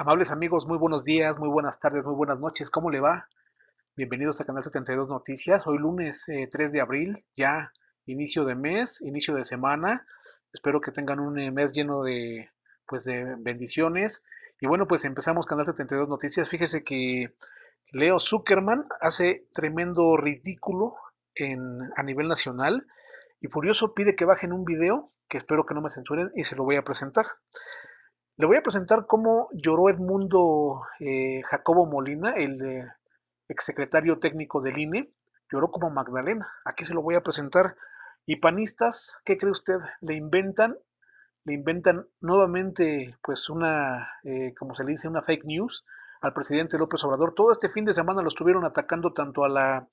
Amables amigos, muy buenos días, muy buenas tardes, muy buenas noches. ¿Cómo le va? Bienvenidos a Canal 72 Noticias. Hoy lunes 3 eh, de abril, ya inicio de mes, inicio de semana. Espero que tengan un eh, mes lleno de, pues, de bendiciones. Y bueno, pues empezamos Canal 72 Noticias. Fíjese que Leo Zuckerman hace tremendo ridículo en, a nivel nacional y Furioso pide que bajen un video que espero que no me censuren y se lo voy a presentar. Le voy a presentar cómo lloró Edmundo eh, Jacobo Molina, el eh, exsecretario técnico del INE. Lloró como Magdalena. Aquí se lo voy a presentar. Y panistas, ¿qué cree usted? ¿Le inventan? Le inventan nuevamente, pues, una, eh, como se le dice, una fake news al presidente López Obrador. Todo este fin de semana lo estuvieron atacando tanto a la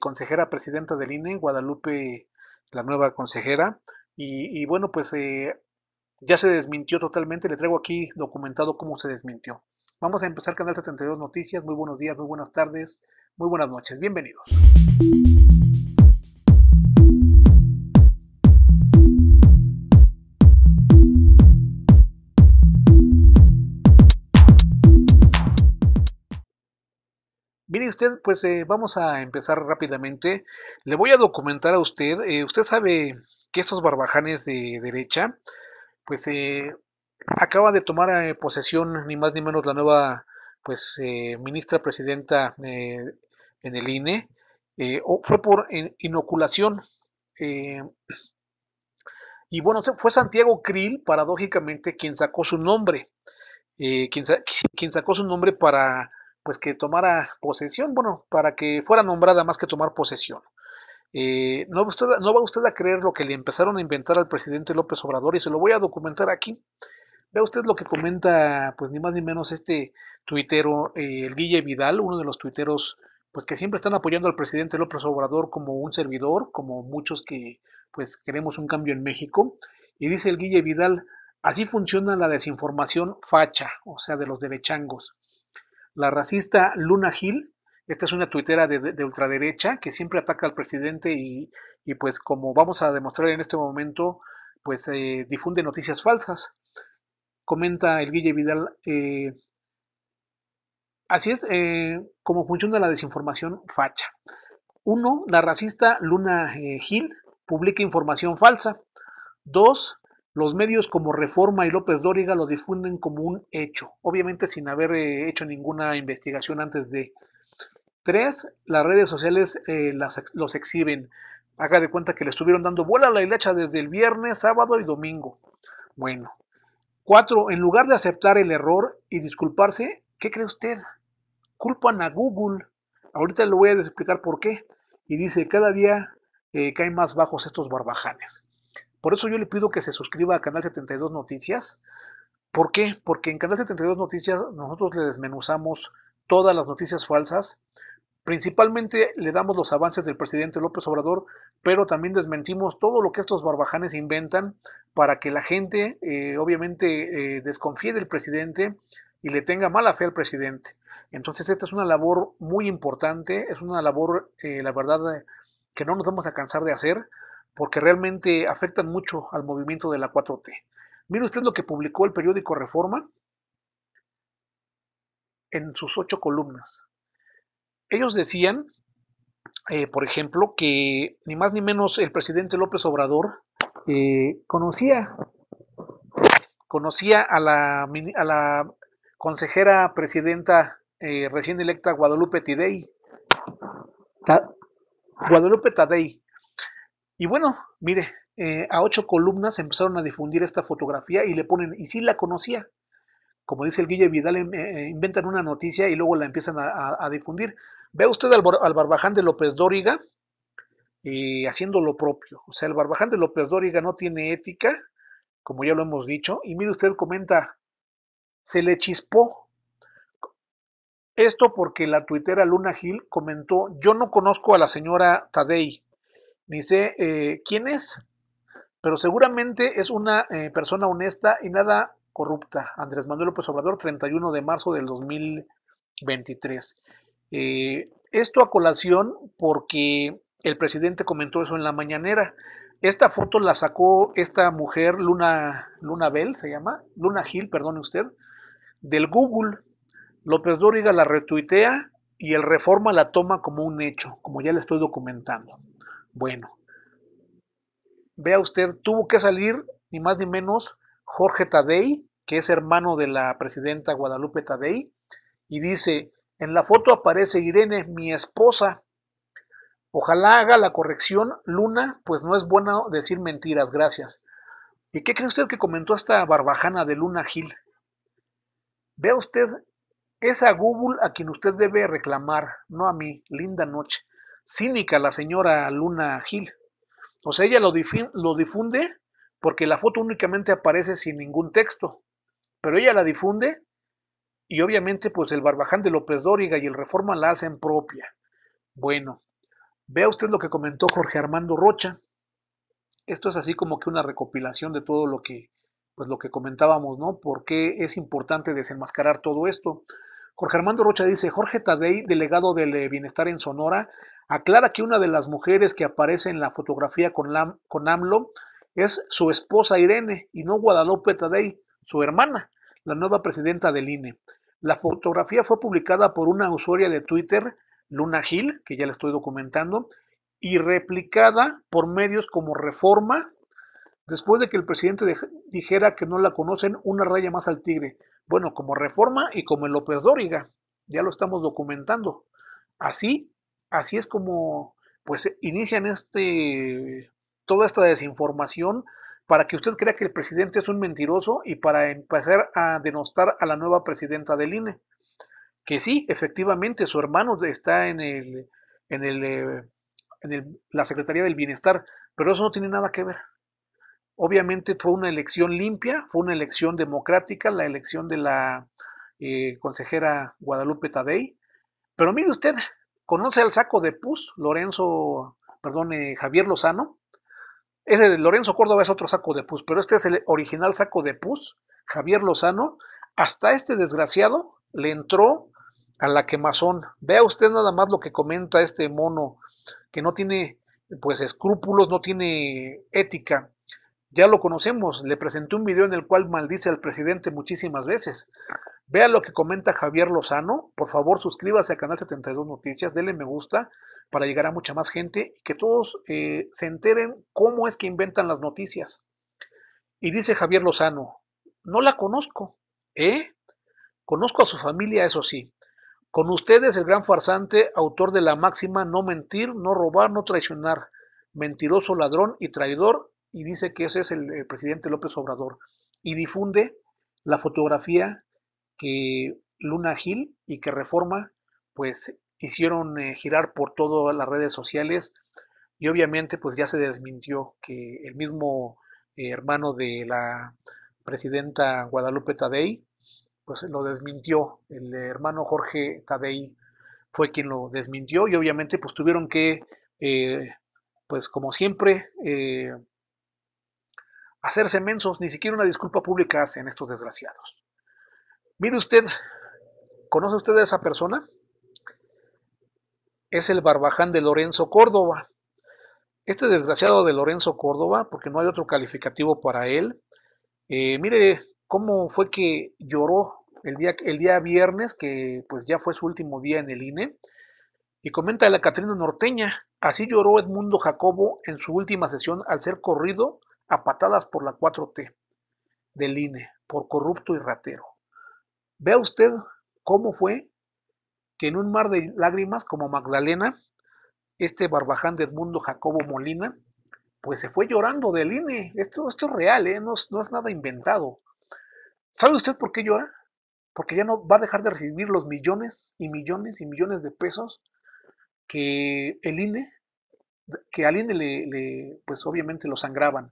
consejera presidenta del INE, Guadalupe, la nueva consejera. Y, bueno, pues eh, ya se desmintió totalmente. Le traigo aquí documentado cómo se desmintió. Vamos a empezar Canal 72 Noticias. Muy buenos días, muy buenas tardes, muy buenas noches. Bienvenidos. Mire usted, pues eh, vamos a empezar rápidamente. Le voy a documentar a usted. Eh, usted sabe que estos barbajanes de derecha pues eh, acaba de tomar eh, posesión ni más ni menos la nueva pues eh, ministra presidenta eh, en el INE. fue por inoculación. y bueno, fue Santiago Krill, paradójicamente, quien sacó su nombre. Quien, quien sacó su nombre para pues que tomara posesión, bueno, para que fuera nombrada más que tomar posesión. Eh, no, va usted a creer lo que le empezaron a inventar al presidente López Obrador y se lo voy a documentar aquí. Vea usted lo que comenta, pues ni más ni menos este tuitero, eh, el Guille Vidal, uno de los tuiteros, pues que siempre están apoyando al presidente López Obrador como un servidor, como muchos que pues queremos un cambio en México. Y dice el Guille Vidal, así funciona la desinformación facha, o sea, de los derechangos. La racista Luna Gil esta es una tuitera de, ultraderecha que siempre ataca al presidente y, pues como vamos a demostrar en este momento, pues eh, difunde noticias falsas. Comenta el Guille Vidal, eh, así es eh, como funciona la desinformación facha. Uno, la racista Luna eh, Gil publica información falsa. Dos, los medios como Reforma y López Dóriga lo difunden como un hecho, obviamente sin haber hecho ninguna investigación antes de, Tres, las redes sociales eh, las, los exhiben. Haga de cuenta que le estuvieron dando bola a la hilacha desde el viernes, sábado y domingo. Bueno. 4. en lugar de aceptar el error y disculparse, ¿qué cree usted? Culpan a Google. Ahorita le voy a explicar por qué. Y dice, cada día eh, caen más bajos estos barbajanes. Por eso yo le pido que se suscriba a Canal 72 Noticias. ¿Por qué? Porque en Canal 72 Noticias nosotros le desmenuzamos todas las noticias falsas, Principalmente le damos los avances del presidente López Obrador, pero también desmentimos todo lo que estos barbajanes inventan para que la gente eh, obviamente eh, desconfíe del presidente y le tenga mala fe al presidente. Entonces esta es una labor muy importante, es una labor, eh, la verdad, que no nos vamos a cansar de hacer porque realmente afectan mucho al movimiento de la 4T. Mire usted lo que publicó el periódico Reforma en sus ocho columnas. Ellos decían, eh, por ejemplo, que ni más ni menos el presidente López Obrador eh, conocía, conocía a la, consejera presidenta eh, recién electa Guadalupe Guadalupe Tadei. Y bueno, mire, a ocho columnas empezaron a difundir esta fotografía y le ponen, y sí la conocía como dice el Guille Vidal, em, eh, eh, inventan una noticia y luego la empiezan a, difundir. Ve usted al, Barbaján de López Dóriga y haciendo lo propio. O sea, el Barbaján de López Dóriga no tiene ética, como ya lo hemos dicho. Y mire usted, comenta, se le chispó. Esto porque la tuitera Luna Gil comentó, yo no conozco a la señora Tadei, ni sé eh, quién es, pero seguramente es una persona honesta y nada corrupta. Andrés Manuel López Obrador, 31 de marzo del 2023. Eh, esto a colación porque el presidente comentó eso en la mañanera. Esta foto la sacó esta mujer, Luna, Luna Bell se llama, Luna Gil, perdone usted, del Google. López Dóriga la retuitea y el Reforma la toma como un hecho, como ya le estoy documentando. Bueno, vea usted, tuvo que salir ni más ni menos Jorge Tadei, que es hermano de la presidenta Guadalupe Tadei, y dice, en la foto aparece Irene, mi esposa. Ojalá haga la corrección, Luna, pues no es bueno decir mentiras, gracias. ¿Y qué cree usted que comentó esta barbajana de Luna Gil? Vea usted, esa a Google a quien usted debe reclamar, no a mí, linda noche. Cínica la señora Luna Gil. O sea, ella lo difunde porque la foto únicamente aparece sin ningún texto, pero ella la difunde y obviamente pues el Barbaján de López Dóriga y el Reforma la hacen propia. Bueno, vea usted lo que comentó Jorge Armando Rocha. Esto es así como que una recopilación de todo lo que pues lo que comentábamos, ¿no? ¿Por qué es importante desenmascarar todo esto? Jorge Armando Rocha dice, Jorge Tadei, delegado del eh, Bienestar en Sonora, aclara que una de las mujeres que aparece en la fotografía con, con AMLO es su esposa Irene y no Guadalupe Tadei, su hermana, la nueva presidenta del INE. La fotografía fue publicada por una usuaria de Twitter, Luna Gil, que ya la estoy documentando, y replicada por medios como Reforma, después de que el presidente dijera que no la conocen una raya más al tigre. Bueno, como Reforma y como el López Dóriga, ya lo estamos documentando. Así, así es como pues inician este toda esta desinformación para que usted crea que el presidente es un mentiroso y para empezar a denostar a la nueva presidenta del INE. Que sí, efectivamente, su hermano está en, el, en, el, eh, en el, la Secretaría del Bienestar, pero eso no tiene nada que ver. Obviamente fue una elección limpia, fue una elección democrática, la elección de la eh, consejera Guadalupe Tadei. Pero mire usted, conoce al saco de pus Lorenzo, perdón, Javier Lozano, ese de Lorenzo Córdoba es otro saco de pus, pero este es el original saco de pus, Javier Lozano. Hasta este desgraciado le entró a la quemazón. Vea usted nada más lo que comenta este mono, que no tiene pues escrúpulos, no tiene ética. Ya lo conocemos, le presenté un video en el cual maldice al presidente muchísimas veces. Vea lo que comenta Javier Lozano, por favor suscríbase a Canal 72 Noticias, denle me gusta, para llegar a mucha más gente y que todos eh, se enteren cómo es que inventan las noticias. Y dice Javier Lozano, no la conozco, ¿eh? Conozco a su familia, eso sí. Con ustedes el gran farsante, autor de la máxima no mentir, no robar, no traicionar, mentiroso, ladrón y traidor, y dice que ese es el, el presidente López Obrador. Y difunde la fotografía que Luna Gil y que Reforma pues hicieron eh, girar por todas las redes sociales y obviamente pues ya se desmintió que el mismo hermano de la presidenta Guadalupe Tadei pues lo desmintió, el hermano Jorge Tadei fue quien lo desmintió y obviamente pues tuvieron que eh, pues como siempre eh, hacerse mensos, ni siquiera una disculpa pública hacen estos desgraciados. Mire usted, ¿conoce usted a esa persona? es el Barbaján de Lorenzo Córdoba. Este desgraciado de Lorenzo Córdoba, porque no hay otro calificativo para él, eh, mire cómo fue que lloró el día, el día viernes, que pues ya fue su último día en el INE, y comenta la Catrina Norteña, así lloró Edmundo Jacobo en su última sesión al ser corrido a patadas por la 4T del INE, por corrupto y ratero. Vea usted cómo fue que en un mar de lágrimas como Magdalena, este barbaján de Edmundo Jacobo Molina, pues se fue llorando del INE. Esto, esto es real, ¿eh? no, es nada inventado. ¿Sabe usted por qué llora? Porque ya no va a dejar de recibir los millones y millones y millones de pesos que el INE, que al INE le pues obviamente lo sangraban.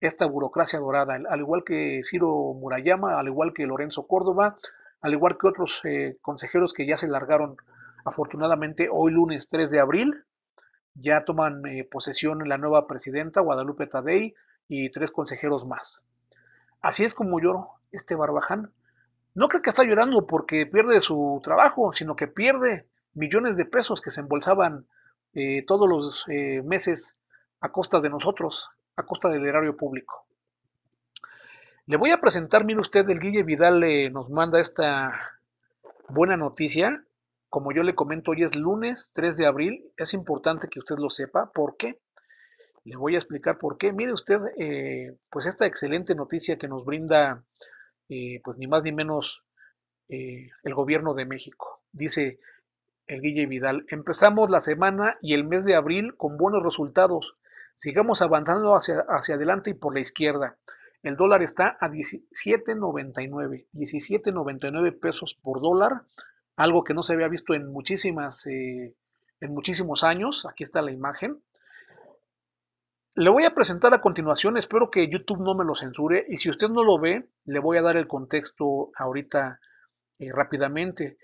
Esta burocracia dorada, al igual que Ciro Murayama, al igual que Lorenzo Córdoba, al igual que otros eh, consejeros que ya se largaron afortunadamente hoy lunes 3 de abril. Ya toman eh, posesión la nueva presidenta, Guadalupe Tadei, y tres consejeros más. Así es como lloro este Barbaján. No creo que está llorando porque pierde su trabajo, sino que pierde millones de pesos que se embolsaban eh, todos los meses a costa de nosotros, a costa del erario público. Le voy a presentar, mire usted, el Guille Vidal eh, nos manda esta buena noticia. Como yo le comento, hoy es lunes 3 de abril. Es importante que usted lo sepa. ¿Por qué? Le voy a explicar por qué. Mire usted, eh, pues esta excelente noticia que nos brinda, eh, pues ni más ni menos, el gobierno de México. Dice el Guille Vidal, empezamos la semana y el mes de abril con buenos resultados. Sigamos avanzando hacia, hacia adelante y por la izquierda. El dólar está a 17.99, 17.99 pesos por dólar, algo que no se había visto en muchísimas, eh, en muchísimos años. Aquí está la imagen. Le voy a presentar a continuación, espero que YouTube no me lo censure y si usted no lo ve, le voy a dar el contexto ahorita eh, rápidamente.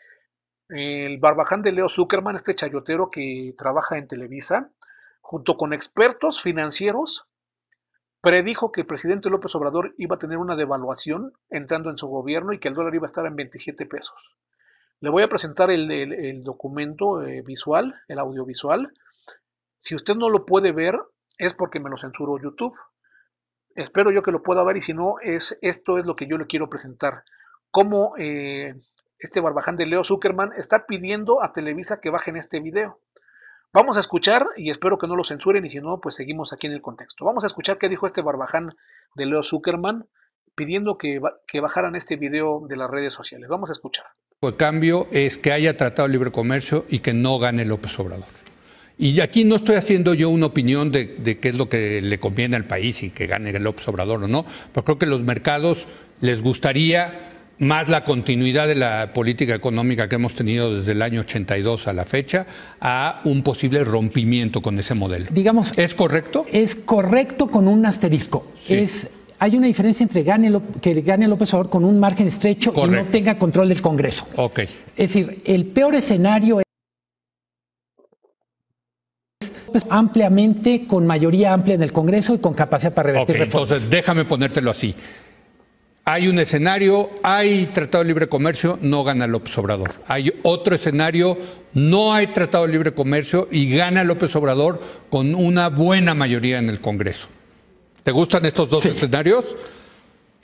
El barbaján de Leo Zuckerman, este chayotero que trabaja en Televisa, junto con expertos financieros, predijo que el presidente López Obrador iba a tener una devaluación entrando en su gobierno y que el dólar iba a estar en 27 pesos. Le voy a presentar el, documento eh, visual, el audiovisual. Si usted no lo puede ver, es porque me lo censuró YouTube. Espero yo que lo pueda ver y si no, es, esto es lo que yo le quiero presentar. Cómo eh, este barbaján de Leo Zuckerman está pidiendo a Televisa que bajen este video. Vamos a escuchar, y espero que no lo censuren, y si no, pues seguimos aquí en el contexto. Vamos a escuchar qué dijo este barbaján de Leo Zuckerman pidiendo que, bajaran este video de las redes sociales. Vamos a escuchar. El cambio es que haya tratado libre comercio y que no gane López Obrador. Y aquí no estoy haciendo yo una opinión de, de, qué es lo que le conviene al país y que gane López Obrador o no, pero creo que los mercados les gustaría más la continuidad de la política económica que hemos tenido desde el año 82 a la fecha, a un posible rompimiento con ese modelo. Digamos, ¿es correcto? Es correcto con un asterisco. Es hay una diferencia entre gane, que gane López Obrador con un margen estrecho y no tenga control del Congreso. Okay. Es decir, el peor escenario es ampliamente, con mayoría amplia en el Congreso y con capacidad para revertir okay, Entonces, déjame ponértelo así. Hay un escenario, hay Tratado de Libre Comercio, no gana López Obrador. Hay otro escenario, no hay Tratado de Libre Comercio y gana López Obrador con una buena mayoría en el Congreso. ¿Te gustan estos dos escenarios?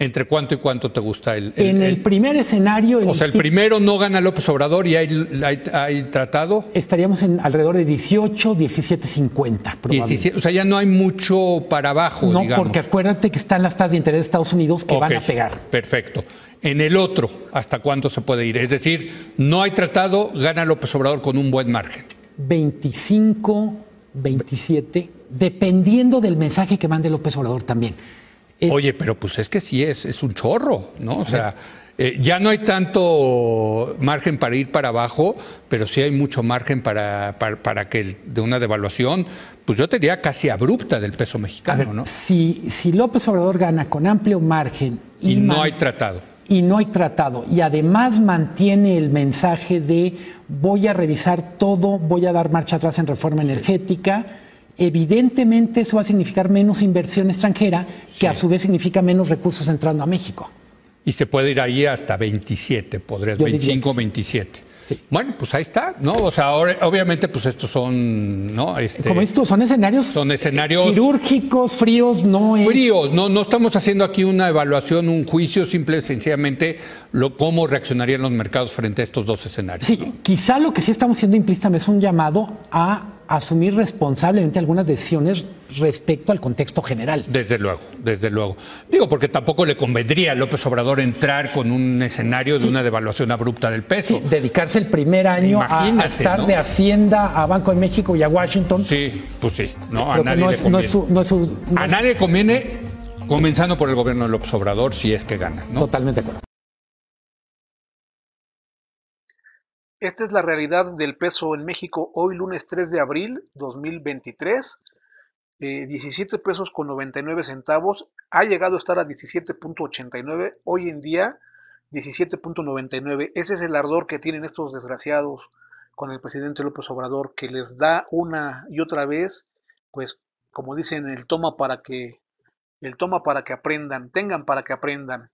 ¿Entre cuánto y cuánto te gusta el.? en el, primer escenario. o sea, el primero no gana López Obrador y hay, hay, tratado. Estaríamos en alrededor de 18, 17, 50, probablemente. o sea, ya no hay mucho para abajo. No, porque acuérdate que están las tasas de interés de Estados Unidos que van a pegar. Perfecto. En el otro, ¿hasta cuánto se puede ir? Es decir, no hay tratado, gana López Obrador con un buen margen. 25, 27, dependiendo del mensaje que mande López Obrador también. Oye, pero pues es que sí es, es un chorro, ¿no? O sea, eh, ya no hay tanto margen para ir para abajo, pero sí hay mucho margen para, para, que de una devaluación, pues yo te diría casi abrupta del peso mexicano, ¿no? Si, si López Obrador gana con amplio margen y no hay tratado y no hay tratado. Y además mantiene el mensaje de voy a revisar todo, voy a dar marcha atrás en reforma energética evidentemente eso va a significar menos inversión extranjera, que a su vez significa menos recursos entrando a México. Y se puede ir ahí hasta 27, podría, 25, 27. Bueno, pues ahí está, ¿no? O sea, ahora, obviamente, pues estos son, ¿no? Este, Como estos, son escenarios. Son eh, escenarios. Quirúrgicos, fríos, no es. Fríos, no, no estamos haciendo aquí una evaluación, un juicio, simple y sencillamente lo, cómo reaccionarían los mercados frente a estos dos escenarios. Sí, quizá lo que sí estamos haciendo implícitamente es un llamado a asumir responsablemente algunas decisiones respecto al contexto general. Desde luego, desde luego. Digo, porque tampoco le convendría a López Obrador entrar con un escenario de una devaluación abrupta del peso. Sí, dedicarse el primer año a, estar de Hacienda a Banco de México y a Washington. Sí, pues sí, no, a nadie le conviene. a nadie conviene, comenzando por el gobierno de López Obrador, si es que gana. Totalmente de acuerdo. Esta es la realidad del peso en México hoy lunes 3 de abril 2023. 17 eh, pesos con 99 centavos, ha llegado a estar a 17.89, hoy en día 17.99. Ese es el ardor que tienen estos desgraciados con el presidente López Obrador, que les da una y otra vez, pues como dicen, el toma para que el toma para que aprendan, tengan para que aprendan.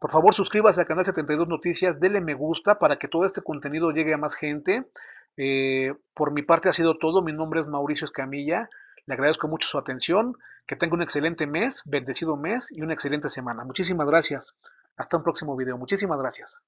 Por favor, suscríbase al canal 72 Noticias, dele me gusta para que todo este contenido llegue a más gente. Eh, por mi parte ha sido todo. Mi nombre es Mauricio Escamilla. Le agradezco mucho su atención, que tenga un excelente mes, bendecido mes y una excelente semana. Muchísimas gracias. Hasta un próximo video. Muchísimas gracias.